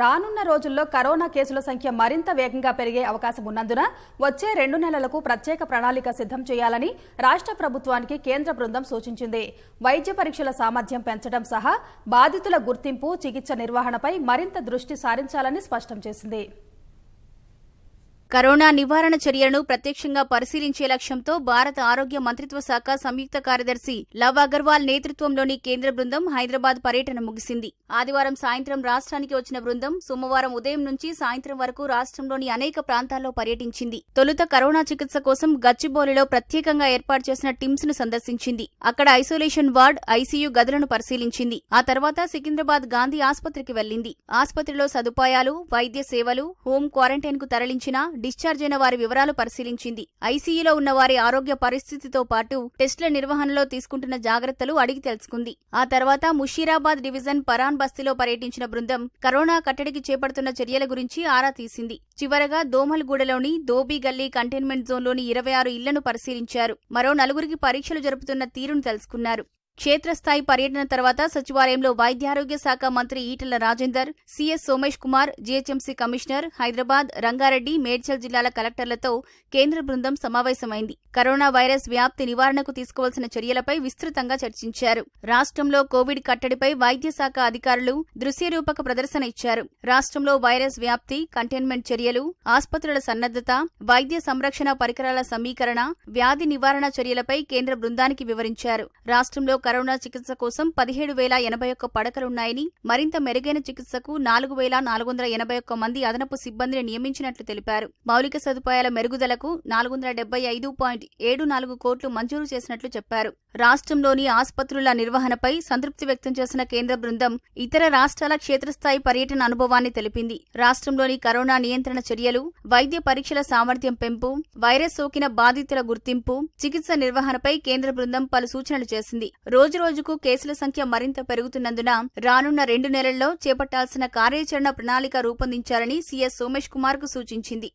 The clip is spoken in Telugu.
రానున్న రోజుల్లో కరోనా కేసుల సంఖ్య మరింత వేగంగా పెరిగే అవకాశం ఉన్నందున వచ్చే రెండు నెలలకు ప్రత్యేక ప్రణాళిక సిద్ధం చేయాలని రాష్ట్ర ప్రభుత్వానికి కేంద్ర బృందం సూచించింది వైద్య పరీక్షల సామర్థ్యం పెంచడం సహా బాధితుల గుర్తింపు చికిత్స నిర్వహణపై మరింత దృష్టి సారించాలని స్పష్టం చేసింది కరోనా నివారణ చర్యలను ప్రత్యక్షంగా పరిశీలించే లక్ష్యంతో భారత ఆరోగ్య మంత్రిత్వ శాఖ సంయుక్త కార్యదర్శి లవ్ అగర్వాల్ నేతృత్వంలోని కేంద్ర బృందం హైదరాబాద్ పర్యటన ముగిసింది ఆదివారం సాయంత్రం రాష్ట్రానికి వచ్చిన బృందం సోమవారం ఉదయం నుంచి సాయంత్రం వరకు రాష్ట్రంలోని అనేక ప్రాంతాల్లో పర్యటించింది తొలుత కరోనా చికిత్స కోసం గచ్చిబౌలిలో ప్రత్యేకంగా ఏర్పాటు చేసిన టిమ్స్ ను సందర్శించింది అక్కడ ఐసోలేషన్ వార్డ్ ఐసీయూ గదులను పరిశీలించింది ఆ తర్వాత సికింద్రాబాద్ గాంధీ ఆసుపత్రికి వెళ్లింది ఆసుపత్రిలో సదుపాయాలు వైద్య సేవలు హోం క్వారంటైన్ కు తరలించిన డిశ్చార్జ్ అయిన వారి వివరాలు పరిశీలించింది ఐసీయూలో ఉన్న వారి ఆరోగ్య పరిస్థితితో పాటు టెస్టుల నిర్వహణలో తీసుకుంటున్న జాగ్రత్తలు అడిగి తెలుసుకుంది ఆ తర్వాత ముషీరాబాద్ డివిజన్ పరాన్ బస్తీలో పర్యటించిన బృందం కరోనా కట్టడికి చేపడుతున్న చర్యల గురించి ఆరా తీసింది చివరగా దోమల్గూడలోని దోబీ గల్లీ కంటైన్మెంట్ జోన్లోని ఇరవై ఆరు ఇళ్లను పరిశీలించారు మరో నలుగురికి పరీక్షలు జరుపుతున్న తీరును తెలుసుకున్నారు క్షేత్రస్థాయి పర్యటన తర్వాత సచివాలయంలో వైద్యారోగ్య శాఖ మంత్రి Eatala Rajender CS Somesh Kumar GHMC commissioner Hyderabad Rangareddy Medchal జిల్లాల కలెక్టర్లతో కేంద్ర బృందం సమావేశమైంది కరోనా వైరస్ వ్యాప్తి నివారణకు తీసుకోవాల్సిన చర్యలపై విస్తృతంగా చర్చించారు రాష్ట్రంలో కోవిడ్ కట్టడిపై వైద్య శాఖ అధికారులు దృశ్యరూపక ప్రదర్శన ఇచ్చారు రాష్ట్రంలో వైరస్ వ్యాప్తి కంటైన్మెంట్ చర్యలు ఆసుపత్రుల సన్నద్దత వైద్య సంరక్షణ పరికరాల సమీకరణ వ్యాధి నివారణ చర్యలపై కేంద్ర బృందానికి వివరించారు రాష్ట్రంలో కరోనా చికిత్స కోసం పదిహేడు వేల ఎనభై ఒక్క పడకలున్నాయని మరింత మెరుగైన చికిత్సకు నాలుగు వేల నాలుగు వందల ఎనభై ఒక్క మంది అదనపు సిబ్బందిని నియమించినట్లు తెలిపారు మౌలిక సదుపాయాల మెరుగుదలకు నాలుగు వందల డెబ్బై ఐదు పాయింట్ ఏడు నాలుగు కోట్లు మంజూరు చేసినట్లు చెప్పారు రాష్ట్రంలోని ఆసుపత్రుల నిర్వహణపై సంతృప్తి వ్యక్తం చేసిన కేంద్ర బృందం ఇతర రాష్ట్రాల క్షేత్రస్థాయి పర్యటన అనుభవాన్ని తెలిపింది రాష్ట్రంలోని కరోనా నియంత్రణ చర్యలు వైద్య పరీక్షల సామర్థ్యం పెంపు వైరస్ సోకిన బాధితుల గుర్తింపు చికిత్స నిర్వహణపై కేంద్ర బృందం పలు సూచనలు చేసింది రోజురోజుకు కేసుల సంఖ్య మరింత పెరుగుతున్నందున రానున్న రెండు నెలల్లో చేపట్టాల్సిన కార్యాచరణ ప్రణాళిక రూపొందించాలని సీఎస్ సోమేష్ కుమార్ కు సూచించింది